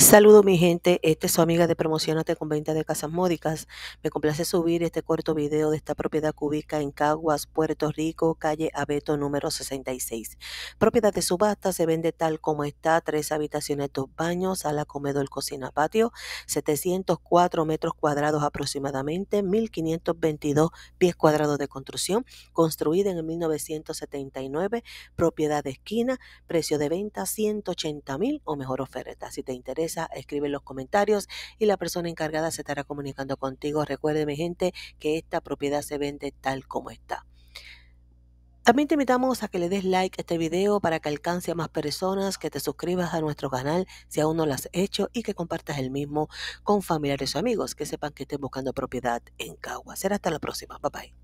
Saludos, mi gente, esta es su amiga de Promocionate con Venta de Casas Módicas. Me complace subir este corto video de esta propiedad que en Caguas, Puerto Rico, calle Abeto número 66. Propiedad de subasta, se vende tal como está, tres habitaciones, dos baños, sala, comedor, cocina, patio, 704 metros cuadrados aproximadamente, 1522 pies cuadrados de construcción, construida en el 1979, propiedad de esquina, precio de venta 180 mil o mejor oferta. Si te interesa, escribe en los comentarios y la persona encargada se estará comunicando contigo. Recuerde, gente, que esta propiedad se vende tal como está. También te invitamos a que le des like a este video para que alcance a más personas, que te suscribas a nuestro canal si aún no lo has hecho y que compartas el mismo con familiares o amigos que sepan que estén buscando propiedad en Cagua. Será hasta la próxima. Bye bye.